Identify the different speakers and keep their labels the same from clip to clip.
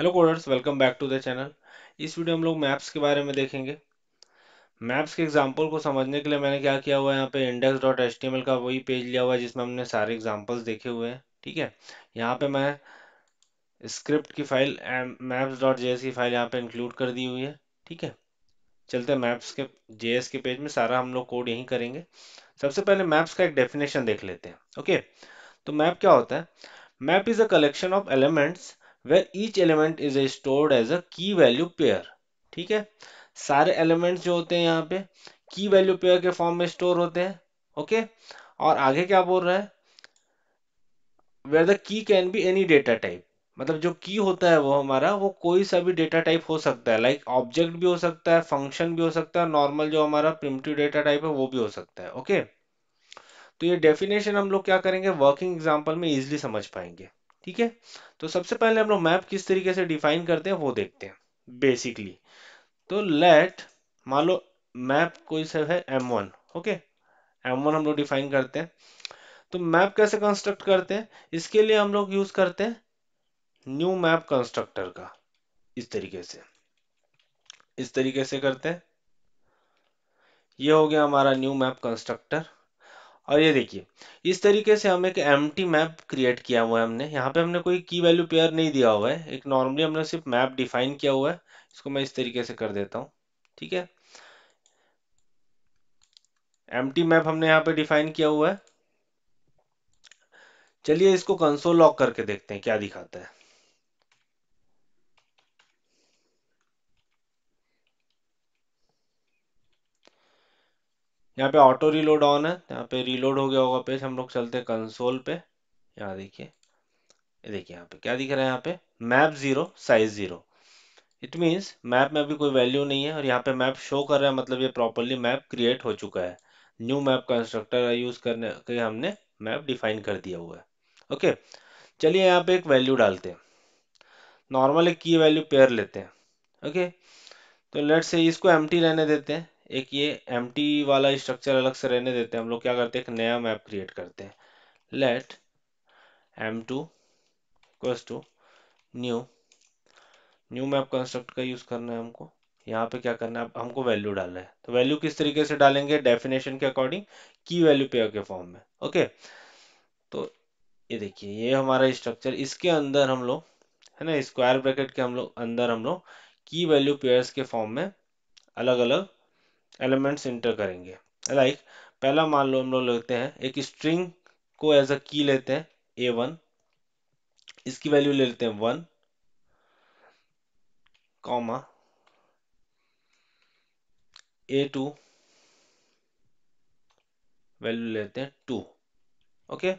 Speaker 1: Hello coders welcome back to the channel इस video हम लोग मैप्स के बारे में देखेंगे मैप्स के एग्जांपल को समझने के लिए मैंने क्या किया हुआ है यहाँ पे इंडेक्स डॉट एच का वही पेज लिया हुआ है जिसमें हमने सारे एग्जांपल्स देखे हुए हैं ठीक है यहाँ पे मैं स्क्रिप्ट की फाइल मैप्स डॉट जे की फाइल यहाँ पर इंक्लूड कर दी हुई है ठीक है चलते मैप्स के जे के पेज में सारा हम लोग कोड यहीं करेंगे सबसे पहले मैप्स का एक डेफिनेशन देख लेते हैं ओके तो मैप क्या होता है map is a collection of elements each element is a stored as a key value pair ठीक है सारे एलिमेंट्स जो होते हैं यहाँ पे की वैल्यू पेयर के फॉर्म में स्टोर होते हैं ओके और आगे क्या बोल रहा है where the key can be any data type मतलब जो की होता है वो हमारा वो कोई सा भी डेटा टाइप हो सकता है लाइक like ऑब्जेक्ट भी हो सकता है फंक्शन भी हो सकता है नॉर्मल जो हमारा प्रिमटिव डेटा टाइप है वो भी हो सकता है ओके okay? तो ये डेफिनेशन हम लोग क्या करेंगे वर्किंग एग्जाम्पल में इजिली समझ पाएंगे ठीक है तो सबसे पहले हम लोग मैप किस तरीके से डिफाइन करते हैं वो देखते हैं बेसिकली तो लेट मान लो मैप कोई सब है M one okay M one हम लोग डिफाइन करते हैं तो मैप कैसे कंस्ट्रक्ट करते हैं इसके लिए हम लोग यूज करते हैं न्यू मैप कंस्ट्रक्टर का इस तरीके से इस तरीके से करते हैं ये हो गया हमारा न्यू मैप कंस्ट्रक्टर और ये देखिए इस तरीके से हम एक एम मैप क्रिएट किया हुआ है हमने यहाँ पे हमने कोई की वैल्यू पेयर नहीं दिया हुआ है एक नॉर्मली हमने सिर्फ मैप डिफाइन किया हुआ है इसको मैं इस तरीके से कर देता हूँ ठीक है एम मैप हमने यहाँ पे डिफाइन किया हुआ है चलिए इसको कंसोल लॉक करके देखते हैं क्या दिखाता है यहाँ पे ऑटो रीलोड ऑन है यहाँ पे रीलोड हो गया होगा पेज हम लोग चलते हैं कंसोल पे यहाँ देखिए ये देखिए यहाँ पे क्या दिख रहा है यहाँ पे map zero size zero it means map में अभी कोई वैल्यू नहीं है और यहाँ पे मैप शो कर रहा है मतलब ये प्रॉपरली मैप क्रिएट हो चुका है न्यू मैप कंस्ट्रक्टर यूज करने के हमने मैप डिफाइन कर दिया हुआ है ओके चलिए यहाँ पे एक वैल्यू डालते हैं नॉर्मल एक की वैल्यू पेयर लेते हैं ओके तो लेट से इसको एम्प्टी रहने देते हैं एक ये एम वाला स्ट्रक्चर अलग से रहने देते हैं हम लोग क्या करते हैं एक नया मैप क्रिएट करते हैं let M two equals to new new map construct का यूज़ करना है हमको यहाँ पे क्या करना है अब हमको वैल्यू डालना है तो वैल्यू किस तरीके से डालेंगे डेफिनेशन के अकॉर्डिंग की वैल्यू पेयर के फॉर्म में ओके तो ये देखिए ये हमारा स्ट्रक्चर इसके अंदर हम लोग है ना स्क्वायर ब्रैकेट के हम लोग अंदर हम लोग की वैल्यू पेयर्स के फॉर्म में अलग अलग एलिमेंट्स इंटर करेंगे लाइक like, पहला मान लो हम लोग लेते हैं एक स्ट्रिंग को एज अ की लेते हैं ए वन इसकी वैल्यू ले लेते हैं one comma A two value लेते हैं टू ओके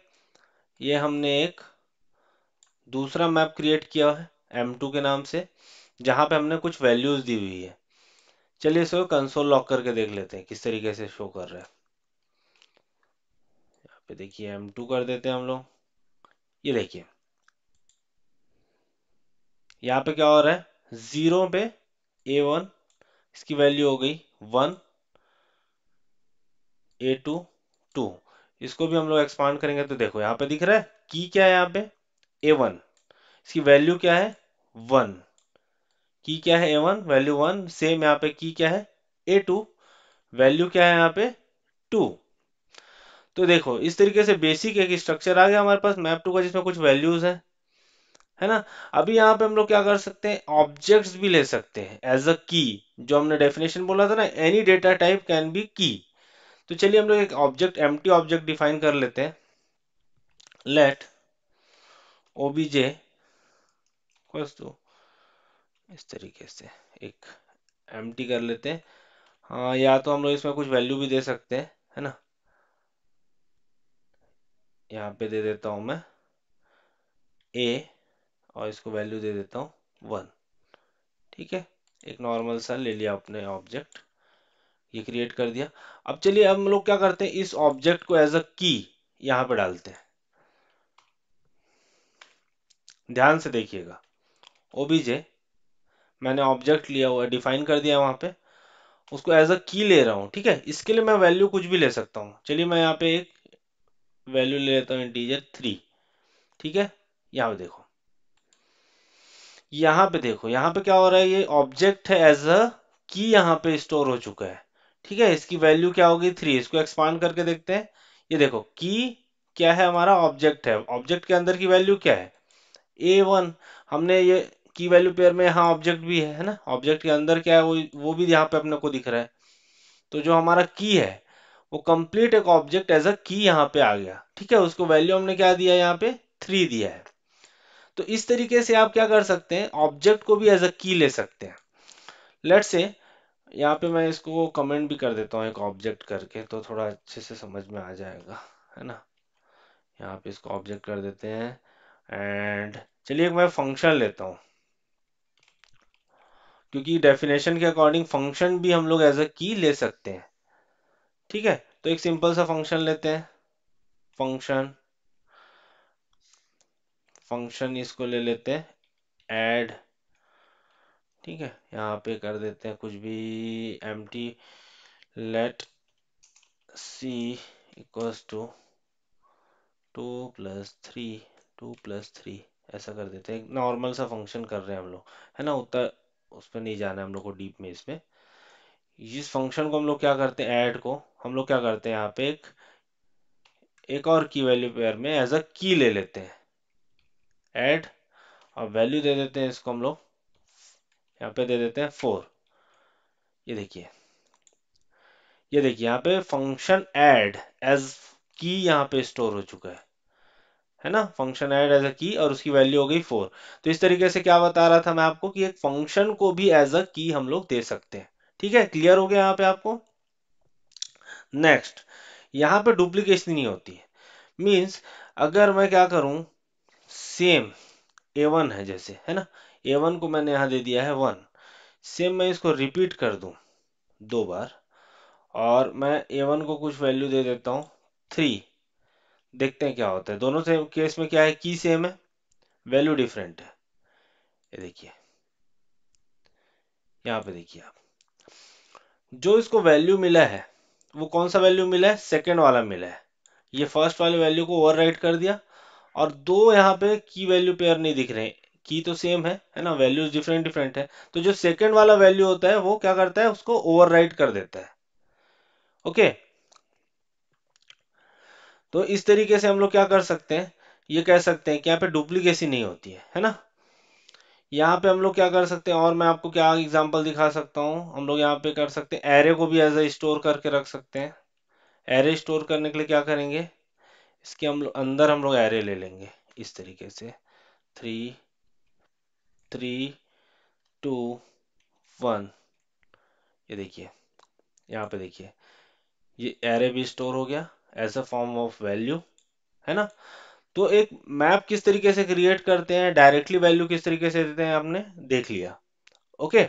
Speaker 1: ये हमने एक दूसरा मैप क्रिएट किया है एम टू के नाम से जहां पे हमने कुछ वैल्यूज दी हुई है चलिए इसको कंसोल लॉक करके देख लेते हैं किस तरीके से शो कर रहा है यहाँ पे देखिए एम टू कर देते हैं हम लोग ये देखिए यहाँ पे क्या हो रहा है जीरो पे ए वन इसकी वैल्यू हो गई वन ए टू टू इसको भी हम लोग एक्सपांड करेंगे तो देखो यहाँ पे दिख रहा है की क्या है यहाँ पे ए वन इसकी वैल्यू क्या है वन की क्या है A one value one same यहाँ पे की क्या है ए टू वैल्यू क्या है यहाँ पे टू तो देखो इस तरीके से बेसिक एक स्ट्रक्चर आ गया हमारे पास मैप टू का जिसमें कुछ वैल्यूज है है ना अभी यहाँ पे हम लोग क्या कर सकते हैं ऑब्जेक्ट्स भी ले सकते हैं एज अ की जो हमने डेफिनेशन बोला था ना any data type can be key तो चलिए हम लोग एक ऑब्जेक्ट एम ऑब्जेक्ट डिफाइन कर लेते हैं लेट ओबीजे क्वेश्चन इस तरीके से एक एम कर लेते हैं हाँ या तो हम लोग इसमें कुछ वैल्यू भी दे सकते हैं है ना यहाँ पे दे देता हूँ मैं ए और इसको वैल्यू दे देता हूँ वन ठीक है एक नॉर्मल सा ले लिया अपने ऑब्जेक्ट ये क्रिएट कर दिया अब चलिए अब हम लोग क्या करते हैं इस ऑब्जेक्ट को एज अ की यहाँ पे डालते हैं ध्यान से देखिएगा ओबीजे मैंने ऑब्जेक्ट लिया हुआ है डिफाइन कर दिया वहां पे उसको एज अ की ले रहा हूँ ठीक है इसके लिए मैं वैल्यू कुछ भी ले सकता हूँ चलिए मैं यहाँ पे एक वैल्यू ले लेता हूँ इंटीजर थ्री ठीक है यहाँ पे देखो यहाँ पे देखो यहाँ पे क्या हो रहा है ये ऑब्जेक्ट है एज अ की यहाँ पे स्टोर हो चुका है ठीक है इसकी वैल्यू क्या होगी थ्री इसको एक्सपांड करके देखते हैं ये देखो की क्या है हमारा ऑब्जेक्ट है ऑब्जेक्ट के अंदर की वैल्यू क्या है ए वन हमने ये की वैल्यू पेयर में यहाँ ऑब्जेक्ट भी है है ना ऑब्जेक्ट के अंदर क्या है वो वो भी यहाँ पे अपने को दिख रहा है तो जो हमारा की है वो कंप्लीट एक ऑब्जेक्ट एज अ की यहाँ पे आ गया ठीक है उसको वैल्यू हमने क्या दिया यहाँ पे थ्री दिया है तो इस तरीके से आप क्या कर सकते हैं ऑब्जेक्ट को भी एज अ की ले सकते हैं लेट से यहाँ पे मैं इसको कमेंट भी कर देता हूँ एक ऑब्जेक्ट करके तो थोड़ा अच्छे से समझ में आ जाएगा है ना यहाँ पे इसको ऑब्जेक्ट कर देते हैं एंड चलिए मैं फंक्शन लेता हूँ क्योंकि डेफिनेशन के अकॉर्डिंग फंक्शन भी हम लोग एज अ की ले सकते हैं ठीक है तो एक सिंपल सा फंक्शन लेते हैं फंक्शन फंक्शन इसको ले लेते हैं एड ठीक है यहाँ पे कर देते हैं कुछ भी empty let C equals to two plus three two plus three ऐसा कर देते हैं नॉर्मल सा फंक्शन कर रहे हैं हम लोग है ना उतर उसमें नहीं जाना है हम लोग को डीप में इसमें इस फंक्शन को हम लोग क्या करते हैं ऐड को हम लोग क्या करते हैं यहाँ पे एक एक और की वैल्यू पेयर में एज अ की ले लेते हैं ऐड और वैल्यू दे देते हैं इसको हम लोग यहाँ पे दे देते हैं फोर ये देखिए ये देखिए यहाँ पे फंक्शन ऐड एज की यहाँ पे स्टोर हो चुका है है ना फंक्शन एड एज अ की और उसकी वैल्यू हो गई फोर तो इस तरीके से क्या बता रहा था मैं आपको कि एक फंक्शन को भी एज अ की हम लोग दे सकते हैं ठीक है क्लियर हो गया यहाँ पे आपको नेक्स्ट यहाँ पे डुप्लीकेशन नहीं होती है मीन्स अगर मैं क्या करूं सेम ए वन है जैसे है ना ए वन को मैंने यहाँ दे दिया है वन सेम मैं इसको रिपीट कर दू दो बार और मैं ए वन को कुछ वैल्यू दे देता हूँ थ्री देखते हैं क्या होता है दोनों से केस में क्या है की सेम है वैल्यू डिफरेंट है ये देखिए यहां पे देखिए आप जो इसको वैल्यू मिला है वो कौन सा वैल्यू मिला है सेकेंड वाला मिला है ये फर्स्ट वाले वैल्यू को ओवर कर दिया और दो यहाँ पे की वैल्यू पेयर नहीं दिख रहे की तो सेम है है ना वैल्यूज डिफरेंट डिफरेंट है तो जो सेकेंड वाला वैल्यू होता है वो क्या करता है उसको ओवर कर देता है ओके तो इस तरीके से हम लोग क्या कर सकते हैं ये कह सकते हैं कि यहाँ पे डुप्लीकेसी नहीं होती है है ना यहाँ पे हम लोग क्या कर सकते हैं और मैं आपको क्या एग्जाम्पल दिखा सकता हूँ हम लोग यहाँ पे कर सकते हैं एरे को भी एज ए स्टोर करके रख सकते हैं एरे स्टोर करने के लिए क्या करेंगे इसके हम लोग अंदर हम लोग एरे ले लेंगे इस तरीके से थ्री थ्री टू वन ये देखिए यहाँ पे देखिए ये एरे भी स्टोर हो गया as a form of value है ना तो एक मैप किस तरीके से क्रिएट करते हैं डायरेक्टली वैल्यू किस तरीके से देते हैं आपने देख लिया ओके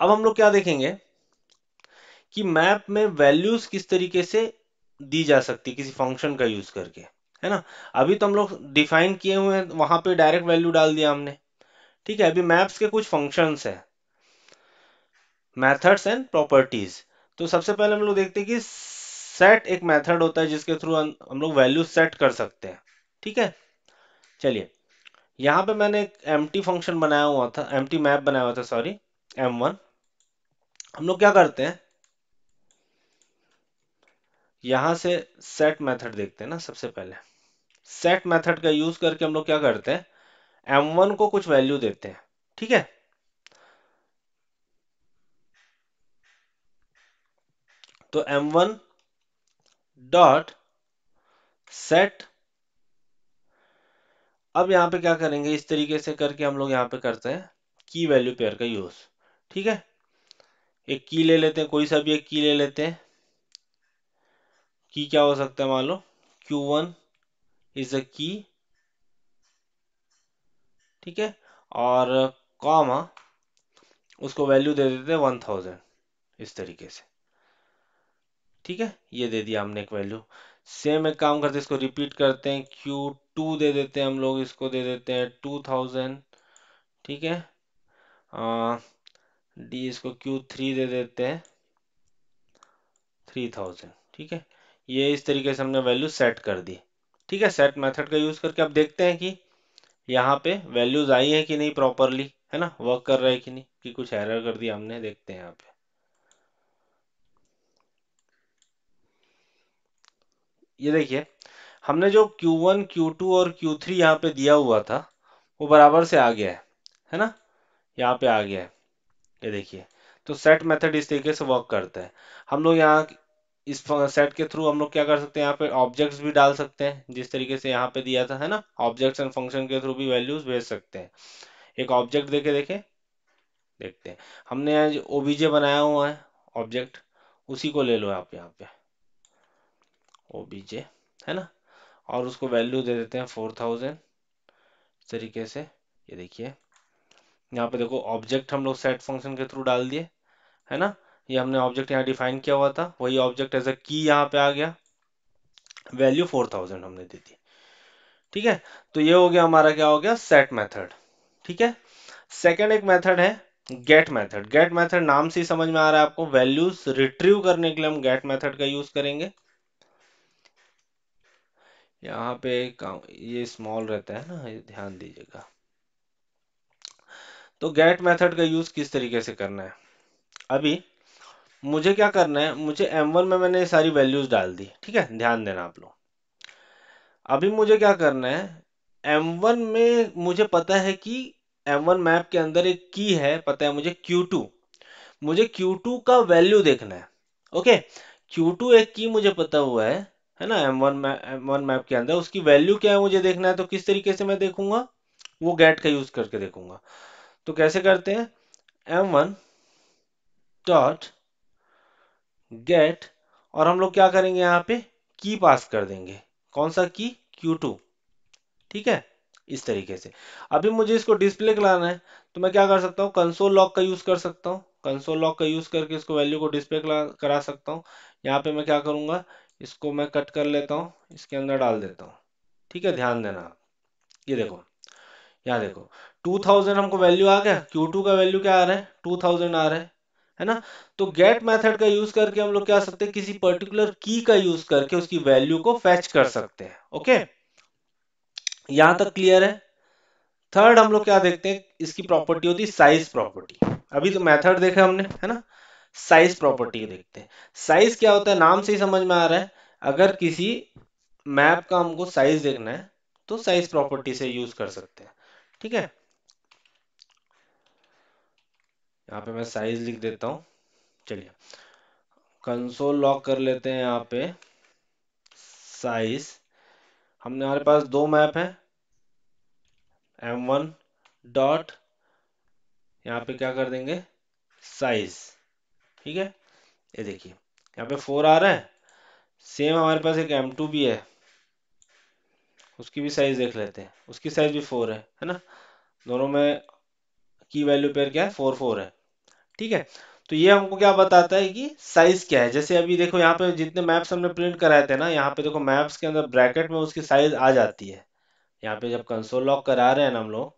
Speaker 1: अब हम लोग क्या देखेंगे कि मैप में वैल्यूज किस तरीके से दी जा सकती है किसी फंक्शन का यूज करके है ना अभी तो हम लोग डिफाइन किए हुए हैं वहां पे डायरेक्ट वैल्यू डाल दिया हमने ठीक है अभी मैप्स के कुछ फंक्शंस हैं मैथड्स एंड प्रॉपर्टीज तो सबसे पहले हम लोग देखते हैं कि सेट एक मेथड होता है जिसके थ्रू हम लोग वैल्यू सेट कर सकते हैं ठीक है चलिए यहां पे मैंने एक एम फंक्शन बनाया हुआ था एम मैप बनाया हुआ था सॉरी एम हम लोग क्या करते हैं यहां से सेट मेथड देखते हैं ना सबसे पहले सेट मेथड का यूज करके हम लोग क्या करते हैं m1 को कुछ वैल्यू देते हैं ठीक है तो m1 डॉट सेट अब यहां पे क्या करेंगे इस तरीके से करके हम लोग यहां पे करते हैं की वैल्यू पेयर का यूज ठीक है एक की ले लेते हैं कोई सा भी एक की ले लेते हैं की क्या हो सकता है मान लो Q one is a key ठीक है और कॉमा उसको वैल्यू दे देते हैं वन थाउजेंड इस तरीके से ठीक है ये दे दिया हमने एक वैल्यू सेम एक काम करते हैं इसको रिपीट करते हैं क्यू टू दे देते हैं हम लोग इसको दे देते हैं टू थाउजेंड ठीक है डी इसको क्यू थ्री दे देते हैं थ्री थाउजेंड ठीक है ये इस तरीके से हमने वैल्यू सेट कर दी ठीक है सेट मेथड का यूज़ करके आप देखते हैं कि यहाँ पे वैल्यूज आई है कि नहीं प्रॉपरली है ना वर्क कर रहा है कि नहीं कि कुछ एरर कर दिया हमने देखते हैं यहाँ पे ये देखिए हमने जो Q1, Q2 और Q3 यहाँ पे दिया हुआ था वो बराबर से आ गया है है ना यहाँ पे आ गया है ये देखिए तो सेट मेथड इस तरीके से वर्क करता है हम लोग यहाँ इस सेट के थ्रू हम लोग क्या कर सकते हैं यहाँ पे ऑब्जेक्ट्स भी डाल सकते हैं जिस तरीके से यहाँ पे दिया था है ना ऑब्जेक्ट्स एंड फंक्शन के थ्रू भी वैल्यूज भेज सकते हैं एक ऑब्जेक्ट देखे देखे देखते हैं हमने आज ओबीजे बनाया हुआ है ऑब्जेक्ट उसी को ले लो आप यहाँ पे ओबीजे है ना और उसको वैल्यू दे देते हैं फोर थाउजेंड इस तरीके से ये देखिए यहाँ पे देखो ऑब्जेक्ट हम लोग सेट फंक्शन के थ्रू डाल दिए है ना ये हमने ऑब्जेक्ट यहाँ डिफाइन किया हुआ था वही ऑब्जेक्ट एज अ की यहाँ पे आ गया वैल्यू फोर थाउजेंड हमने दे दी ठीक है तो ये हो गया हमारा क्या हो गया सेट मेथड ठीक है सेकेंड एक मेथड है गेट मेथड गेट मेथड नाम से समझ में आ रहा है आपको वैल्यूज रिट्रीव करने के लिए हम गेट मेथड का यूज करेंगे यहाँ पे ये स्मॉल रहता है ना ये ध्यान दीजिएगा तो गेट मेथड का यूज किस तरीके से करना है अभी मुझे क्या करना है मुझे m1 में मैंने सारी वैल्यूज डाल दी ठीक है ध्यान देना आप लोग अभी मुझे क्या करना है m1 में मुझे पता है कि m1 मैप के अंदर एक की है पता है मुझे q2 मुझे q2 का वैल्यू देखना है ओके q2 एक की मुझे पता हुआ है है ना M one M one map के अंदर उसकी वैल्यू क्या है मुझे देखना है तो किस तरीके से मैं देखूंगा वो गेट का यूज करके देखूंगा तो कैसे करते हैं एम वन डॉट गेट और हम लोग क्या करेंगे यहाँ पे की पास कर देंगे कौन सा की क्यू टू ठीक है इस तरीके से अभी मुझे इसको डिस्प्ले कराना है तो मैं क्या कर सकता हूँ कंसोल लॉक का यूज कर सकता हूँ कंसोल लॉक का यूज करके इसको वैल्यू को डिस्प्ले करा सकता हूँ यहाँ पे मैं क्या करूंगा इसको मैं कट कर लेता हूँ इसके अंदर डाल देता हूँ ठीक है ध्यान देना आप ये देखो यहाँ देखो 2000 हमको वैल्यू आ गया Q2 का वैल्यू क्या आ रहा है 2000 आ रहा है है ना तो गेट मेथड का यूज करके हम लोग क्या सकते हैं किसी पर्टिकुलर की का यूज करके उसकी वैल्यू को फैच कर सकते हैं ओके यहां तक क्लियर है थर्ड हम लोग क्या देखते हैं इसकी प्रॉपर्टी होती है साइज प्रॉपर्टी अभी तो मेथड देखा हमने है ना साइज प्रॉपर्टी देखते हैं साइज क्या होता है नाम से ही समझ में आ रहा है अगर किसी मैप का हमको साइज देखना है तो साइज प्रॉपर्टी से यूज कर सकते हैं ठीक है यहाँ पे मैं साइज लिख देता हूं चलिए कंसोल लॉक कर लेते हैं यहाँ पे साइज हमने हमारे पास दो मैप है एम वन डॉट यहाँ पे क्या कर देंगे साइज़ ठीक है ये देखिए यहाँ पे फोर आ रहा है सेम हमारे पास एक एम टू भी है उसकी भी साइज देख लेते हैं उसकी साइज भी फोर है है ना दोनों में की वैल्यू पेयर क्या है फोर फोर है ठीक है तो ये हमको क्या बताता है कि साइज क्या है जैसे अभी देखो यहाँ पे जितने मैप्स हमने प्रिंट कराए थे ना यहाँ पे देखो मैप्स के अंदर ब्रैकेट में उसकी साइज आ जाती है यहाँ पे जब कंसोल लॉक करा रहे हैं ना हम लोग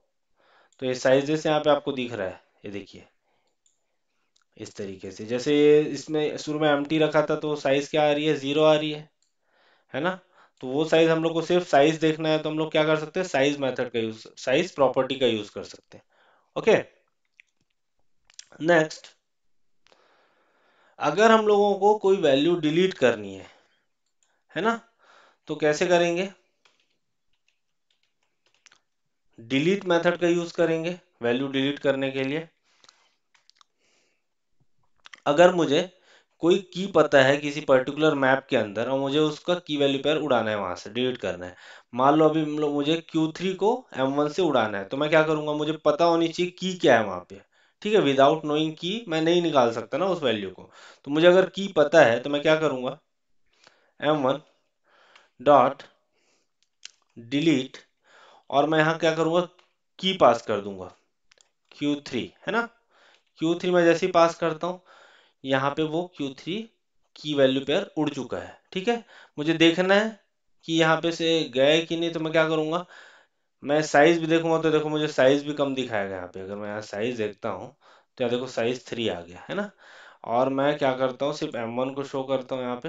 Speaker 1: तो ये साइज जैसे यहाँ पे आपको दिख रहा है ये देखिए इस तरीके से जैसे ये इसमें शुरू में एम रखा था तो साइज क्या आ रही है जीरो आ रही है है ना तो वो साइज हम लोग को सिर्फ साइज देखना है तो हम लोग क्या कर सकते हैं साइज मेथड का यूज साइज प्रॉपर्टी का यूज कर सकते हैं ओके नेक्स्ट अगर हम लोगों को कोई वैल्यू डिलीट करनी है है ना तो कैसे करेंगे डिलीट मेथड का यूज करेंगे वैल्यू डिलीट करने के लिए अगर मुझे कोई की पता है किसी पर्टिकुलर मैप के अंदर और मुझे उसका की वैल्यू पेयर उड़ाना है वहां से डिलीट करना है मान लो अभी मुझे Q3 को M1 से उड़ाना है तो मैं क्या करूंगा मुझे पता होनी चाहिए की क्या है वहां पे ठीक है विदाउट नोइंग की मैं नहीं निकाल सकता ना उस वैल्यू को तो मुझे अगर की पता है तो मैं क्या करूंगा वन डॉट डिलीट और मैं यहां क्या करूंगा की पास कर दूंगा क्यू है ना Q3 मैं जैसे ही पास करता हूं यहाँ पे वो Q3 की वैल्यू पेयर उड़ चुका है ठीक है मुझे देखना है कि यहाँ पे से गए कि नहीं तो मैं क्या करूंगा मैं साइज भी देखूंगा तो देखो मुझे साइज भी कम दिखाएगा यहाँ पे अगर मैं यहाँ साइज देखता हूँ तो यहाँ देखो साइज थ्री आ गया है ना और मैं क्या करता हूँ सिर्फ एम वन को शो करता हूँ यहाँ पे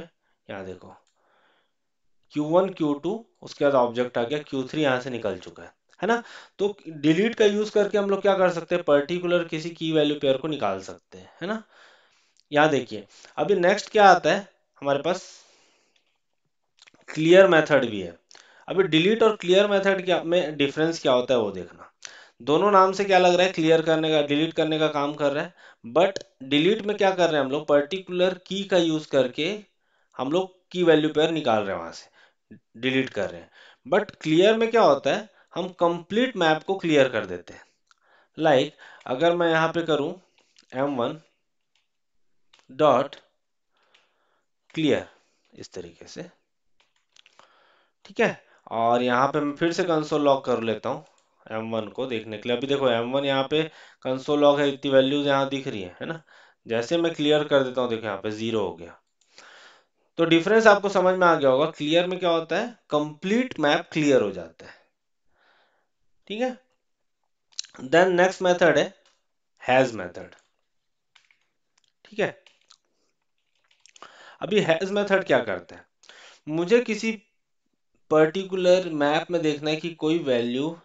Speaker 1: यहाँ देखो Q1, Q2 उसके बाद ऑब्जेक्ट आ गया Q3 यहाँ से निकल चुका है है ना तो डिलीट का यूज करके हम लोग क्या कर सकते हैं पर्टिकुलर किसी की वैल्यू पेयर को निकाल सकते हैं है ना यहां देखिए अभी नेक्स्ट क्या आता है हमारे पास क्लियर मेथड भी है अभी डिलीट और क्लियर मेथड क्या में डिफरेंस क्या होता है वो देखना दोनों नाम से क्या लग रहा है क्लियर करने का डिलीट करने का काम कर रहे है बट डिलीट में क्या कर रहे हैं हम लोग पर्टिकुलर की का यूज करके हम लोग की वैल्यू पेयर निकाल रहे हैं वहां से डिलीट कर रहे हैं बट क्लियर में क्या होता है हम कंप्लीट मैप को क्लियर कर देते हैं लाइक like, अगर मैं यहां पे करूं एम वन डॉट क्लियर इस तरीके से ठीक है और यहाँ पे मैं फिर से कंसोल लॉग कर लेता हूँ M1 को देखने के लिए अभी देखो M1 वन यहाँ पे कंसोल लॉग है इतनी वैल्यूज यहाँ दिख रही है है ना जैसे मैं क्लियर कर देता हूँ देखो यहाँ पे जीरो हो गया तो डिफरेंस आपको समझ में आ गया होगा क्लियर में क्या होता है कंप्लीट मैप क्लियर हो जाता है ठीक है देन नेक्स्ट मेथड है हैज मेथड ठीक है अभी हैज मेथड क्या करता है मुझे किसी पर्टिकुलर मैप में देखना है कि कोई वैल्यू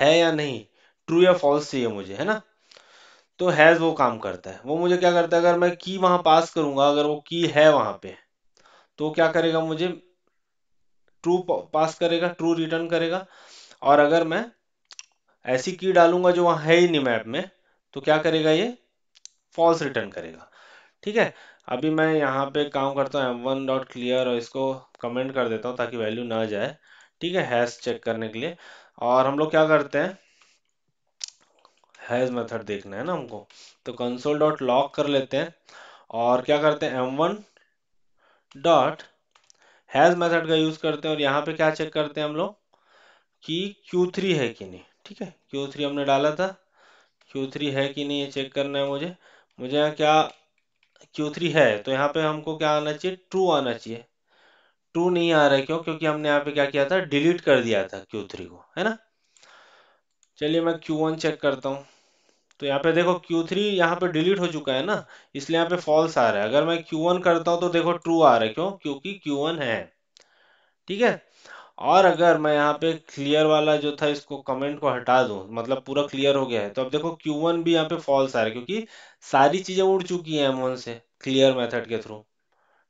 Speaker 1: है या नहीं ट्रू या फॉल्स चाहिए मुझे है ना तो हैज वो काम करता है वो मुझे क्या करता है अगर मैं की वहां पास करूंगा अगर वो की है वहां पे तो क्या करेगा मुझे ट्रू पास करेगा ट्रू रिटर्न करेगा और अगर मैं ऐसी की डालूंगा जो वहां है ही नहीं मैप में तो क्या करेगा ये फॉल्स रिटर्न करेगा ठीक है अभी मैं यहाँ पे काम करता हूँ एम वन डॉट क्लियर और इसको कमेंट कर देता हूँ ताकि वैल्यू ना जाए ठीक है हैज चेक करने के लिए और हम लोग क्या करते हैं हैज मेथड देखना है ना हमको तो कंसोल डॉट लॉक कर लेते हैं और क्या करते हैं M one dot has method का यूज करते हैं और यहाँ पे क्या चेक करते हैं हम लोग कि Q3 है कि नहीं ठीक है Q3 हमने डाला था Q3 है कि नहीं ये चेक करना है मुझे मुझे यहाँ क्या क्यू थ्री है तो यहाँ पे हमको क्या आना चाहिए ट्रू आना चाहिए ट्रू नहीं आ रहा है क्यों क्योंकि हमने यहाँ पे क्या किया था डिलीट कर दिया था क्यू थ्री को है ना चलिए मैं क्यू वन चेक करता हूँ तो यहाँ पे देखो क्यू थ्री यहाँ पे डिलीट हो चुका है ना इसलिए यहाँ पे फॉल्स आ रहा है अगर मैं क्यू वन करता हूँ तो देखो ट्रू आ रहा है क्यों क्योंकि क्यू वन है ठीक है और अगर मैं यहाँ पे क्लियर वाला जो था इसको कमेंट को हटा दू मतलब पूरा क्लियर हो गया है तो अब देखो Q1 भी यहाँ पे फॉल्स आ रहा है क्योंकि सारी चीज़ें उड़ चुकी हैं M1 से क्लियर मेथड के थ्रू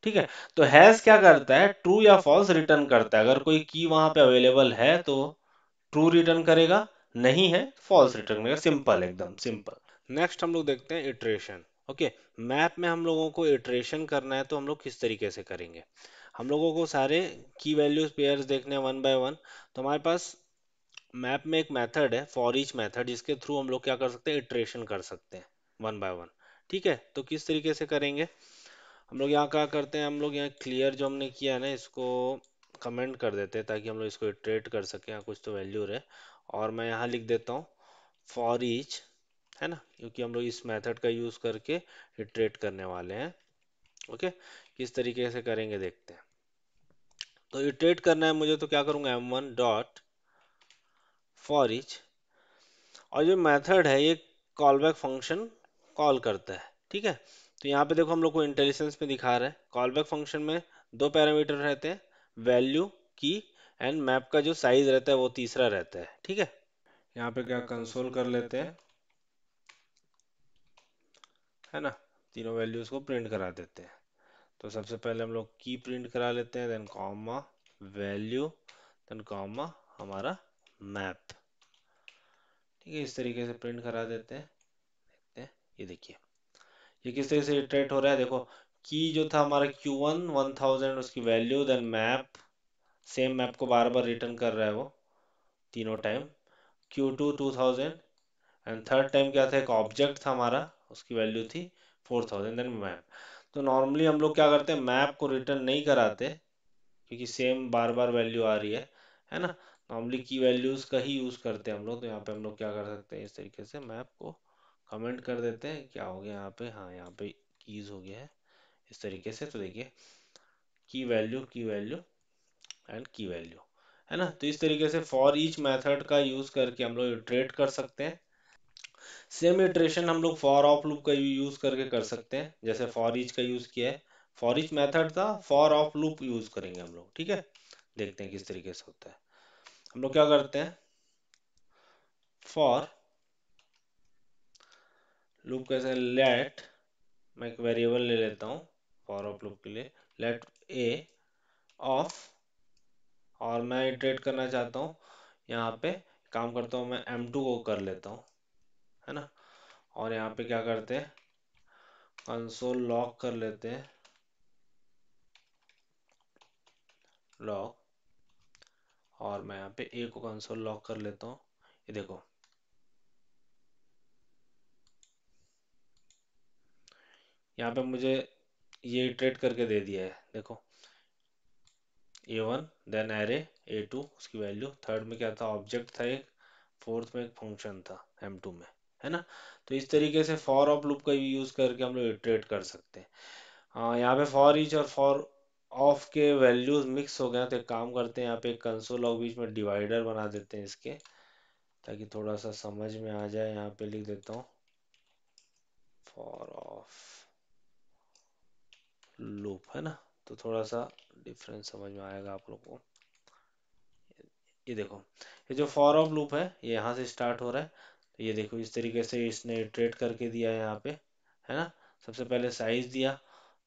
Speaker 1: ठीक है तो हैज क्या करता है ट्रू या फॉल्स रिटर्न करता है अगर कोई की वहां पे अवेलेबल है तो ट्रू रिटर्न करेगा नहीं है फॉल्स रिटर्न करेगा सिंपल एकदम सिंपल नेक्स्ट हम लोग देखते हैं इटरेशन ओके मैप में हम लोगों को इटरेशन करना है तो हम लोग किस तरीके से करेंगे हम लोगों को सारे की वैल्यूज पेयर्स देखने हैं वन बाय वन तो हमारे पास मैप में एक मेथड है फॉर ईच मेथड जिसके थ्रू हम लोग क्या कर सकते हैं इट्रेशन कर सकते हैं वन बाय वन ठीक है तो किस तरीके से करेंगे हम लोग यहाँ क्या करते हैं हम लोग यहाँ क्लियर जो हमने किया है ना इसको कमेंट कर देते हैं ताकि हम लोग इसको इट्रेट कर सकें यहाँ कुछ तो वैल्यू रहे और मैं यहाँ लिख देता हूँ फॉर ईच है ना क्योंकि हम लोग इस मेथड का यूज़ करके इट्रेट करने वाले हैं ओके किस तरीके से करेंगे देखते हैं तो इटरेट करना है मुझे तो क्या करूँगा M one dot for each और जो मेथड है ये कॉल बैक फंक्शन कॉल करता है ठीक है तो यहाँ पे देखो हम लोग को इंटेलिजेंस में दिखा रहा है कॉल बैक फंक्शन में दो पैरामीटर रहते हैं वैल्यू की एंड मैप का जो साइज रहता है वो तीसरा रहता है ठीक है यहाँ पे क्या कंसोल कर लेते हैं है ना तीनों वैल्यूज़ को प्रिंट करा देते हैं तो सबसे पहले हम लोग की प्रिंट करा लेते हैं then comma value then comma हमारा मैप ठीक है इस तरीके से प्रिंट करा देते हैं देखते हैं ये देखिए ये किस तरीके से इटरेट हो रहा है देखो की जो था हमारा क्यू वन वन थाउजेंड उसकी value then map same map को बार बार रिटर्न कर रहा है वो तीनों time Q two two thousand and third time क्या था एक ऑब्जेक्ट था हमारा उसकी वैल्यू थी फोर थाउजेंड देन मैप तो नॉर्मली हम लोग क्या करते हैं मैप को रिटर्न नहीं कराते क्योंकि सेम बार बार वैल्यू आ रही है है ना नॉर्मली की वैल्यूज़ का ही यूज़ करते हैं हम लोग तो यहाँ पे हम लोग क्या कर सकते हैं इस तरीके से मैप को कमेंट कर देते हैं क्या हो गया यहाँ पे हाँ यहाँ पे कीज़ हो गया है इस तरीके से तो देखिए की वैल्यू की वैल्यू एंड की वैल्यू है ना तो इस तरीके से फॉर ईच मेथड का यूज़ करके हम लोग ट्रेड कर सकते हैं सेम इटरेशन हम लोग फॉर ऑफ लूप का यूज करके कर सकते हैं जैसे फॉर इच का यूज किया है फॉर इच मेथड था फॉर ऑफ लूप यूज करेंगे हम लोग ठीक है देखते हैं किस तरीके से होता है हम लोग क्या करते हैं फॉर लूप कैसे लेट मैं एक वेरिएबल ले लेता हूँ फॉर ऑफ लूप के लिए लेट ए ऑफ और मैं इटरेट करना चाहता हूँ यहाँ पे काम करता हूँ मैं एम टू को कर लेता हूँ है ना और यहाँ पे क्या करते हैं कंसोल लॉक कर लेते हैं लॉक और मैं यहाँ पे ए को कंसोल लॉक कर लेता हूँ ये देखो यहाँ पे मुझे ये ट्रेड करके दे दिया है देखो A one then array A two उसकी वैल्यू थर्ड में क्या था ऑब्जेक्ट था एक फोर्थ में एक फंक्शन था एम टू में है ना तो इस तरीके से फॉर ऑफ लूप का यूज करके हम लोग इटरेट कर सकते हैं हाँ, यहाँ पे फॉर इच और फॉर ऑफ के वैल्यूज मिक्स हो गया तो एक काम करते हैं यहाँ पे कंसोल और बीच में डिवाइडर बना देते हैं इसके ताकि थोड़ा सा समझ में आ जाए यहाँ पे लिख देता हूँ फॉर ऑफ लूप है ना तो थोड़ा सा डिफरेंस समझ में आएगा आप लोग को ये देखो ये जो फॉर ऑफ लूप है ये यहाँ से स्टार्ट हो रहा है तो ये देखो इस तरीके से इसने ट्रेड करके दिया है यहाँ पे है ना सबसे पहले साइज़ दिया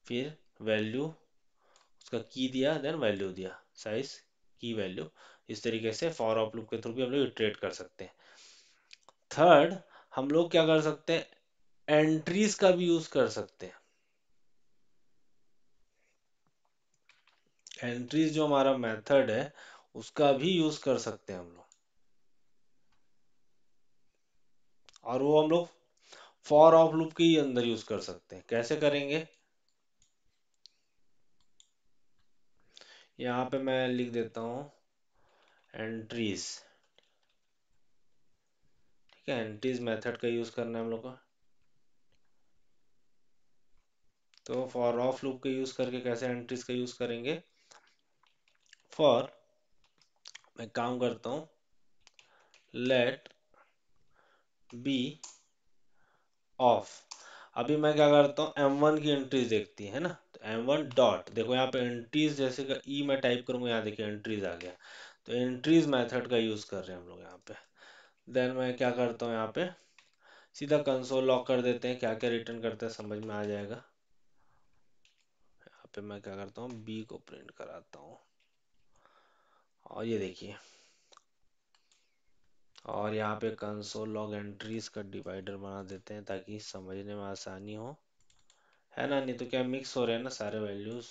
Speaker 1: फिर वैल्यू उसका की दिया देन वैल्यू दिया साइज़ की वैल्यू इस तरीके से फॉर ऑफ लूप के थ्रू भी हम लोग ट्रेड कर सकते हैं थर्ड हम लोग क्या कर सकते हैं एंट्रीज का भी यूज कर सकते हैं एंट्रीज जो हमारा मेथड है उसका भी यूज कर सकते हैं हम लोग और वो हम लोग फॉर ऑफ लूप के ही अंदर यूज कर सकते हैं कैसे करेंगे यहां पे मैं लिख देता हूं एंट्रीज ठीक है एंट्रीज मेथड का यूज करना है हम लोग को तो फॉर ऑफ लूप का यूज करके कैसे एंट्रीज का यूज करेंगे फॉर मैं काम करता हूं लेट बी ऑफ अभी मैं क्या करता हूँ एम वन की एंट्रीज देखती है ना तो एम वन डॉट देखो यहाँ पे एंट्रीज जैसे का ई e मैं टाइप करूँगा यहाँ देखिए एंट्रीज आ गया तो एंट्रीज मेथड का यूज़ कर रहे हैं हम लोग यहाँ पे देन मैं क्या करता हूँ यहाँ पे सीधा कंसोल लॉक कर देते हैं क्या क्या रिटर्न करते हैं समझ में आ जाएगा यहाँ पे मैं क्या करता हूँ बी को प्रिंट कराता हूँ और ये देखिए और यहाँ पे कंसोल लॉग एंट्रीज का डिवाइडर बना देते हैं ताकि समझने में आसानी हो है ना नहीं तो क्या मिक्स हो रहे हैं ना सारे वैल्यूज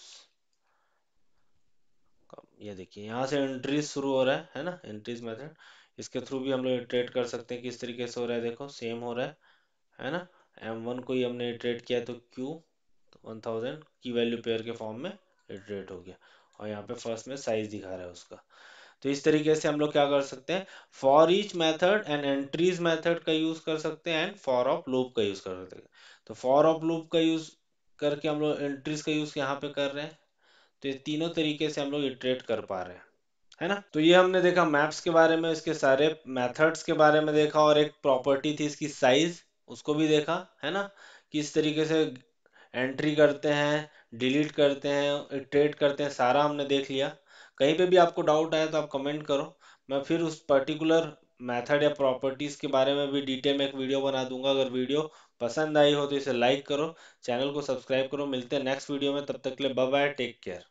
Speaker 1: ये देखिए यहाँ से एंट्रीज शुरू हो रहा है है ना एंट्रीज मेथड इसके थ्रू भी हम लोग इटरेट कर सकते हैं किस तरीके से हो रहा है देखो सेम हो रहा है है ना एम वन को ही हमने इटरेट किया तो क्यू वन थाउजेंड की वैल्यू पेयर के फॉर्म में इटरेट हो गया और यहाँ पे फर्स्ट में साइज दिखा रहा है उसका तो इस तरीके से हम लोग क्या कर सकते हैं for each method and entries method का यूज कर सकते हैं एंड फॉर ऑफ लूप का यूज कर सकते हैं तो फॉर ऑफ लूप का यूज करके हम लोग एंट्रीज का यूज यहाँ पे कर रहे हैं तो ये तीनों तरीके से हम लोग इट्रेट कर पा रहे हैं है ना तो ये हमने देखा मैप्स के बारे में इसके सारे मेथड्स के बारे में देखा और एक प्रॉपर्टी थी इसकी साइज उसको भी देखा है ना किस तरीके से एंट्री करते हैं डिलीट करते हैं इट्रेट करते हैं सारा हमने देख लिया कहीं पे भी आपको डाउट आया तो आप कमेंट करो मैं फिर उस पर्टिकुलर मेथड या प्रॉपर्टीज़ के बारे में भी डिटेल में एक वीडियो बना दूंगा अगर वीडियो पसंद आई हो तो इसे लाइक करो चैनल को सब्सक्राइब करो मिलते हैं नेक्स्ट वीडियो में तब तक के लिए बाय टेक केयर